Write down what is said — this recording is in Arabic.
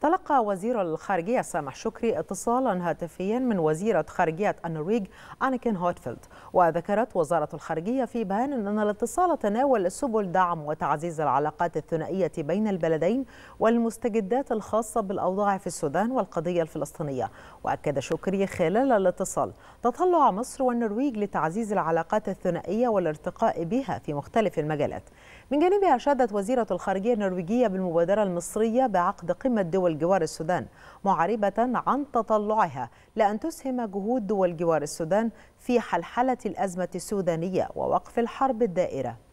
تلقى وزير الخارجية سامح شكري اتصالا هاتفيا من وزيرة خارجية النرويج أنيكين هوتفيلد وذكرت وزارة الخارجية في بيان أن الاتصال تناول سبل دعم وتعزيز العلاقات الثنائية بين البلدين والمستجدات الخاصة بالأوضاع في السودان والقضية الفلسطينية وأكد شكري خلال الاتصال تطلع مصر والنرويج لتعزيز العلاقات الثنائية والارتقاء بها في مختلف المجالات من جانبها شادت وزيرة الخارجية النرويجية بالمبادرة المصرية بعقد قمة دول دول جوار السودان معربة عن تطلعها لأن تسهم جهود دول جوار السودان في حلحلة الأزمة السودانية ووقف الحرب الدائرة